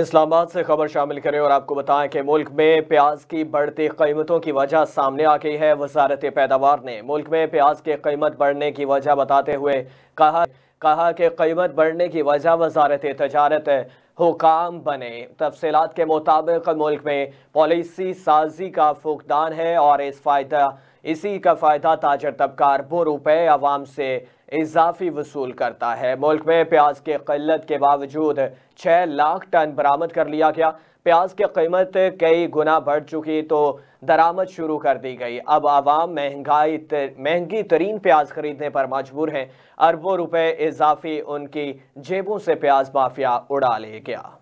इस्लामाबाद से खबर शामिल करें और आपको बताएं कि मुल्क में प्याज की बढ़ती कीमतों की वजह सामने आ गई है वजारत पैदावार ने मुल्क में प्याज की कीमत बढ़ने की वजह बताते हुए कहा कहा कि कीमत बढ़ने की वजह वजारत तजारत हुकाम बने तफसीत के मुताबिक मुल्क में पॉलिसी साजी का फुकदान है और इस फायदा इसी का फ़ायदा ताजर तबका अरबों रुपए आवाम से इजाफी वसूल करता है मुल्क में प्याज के किल्लत के बावजूद छः लाख टन बरामद कर लिया गया प्याज की कीमत कई गुना बढ़ चुकी तो दरामद शुरू कर दी गई अब आवाम महंगाई तर, महंगी तरीन प्याज खरीदने पर मजबूर हैं अरबों रुपए इजाफी उनकी जेबों से प्याज माफिया उड़ा ले गया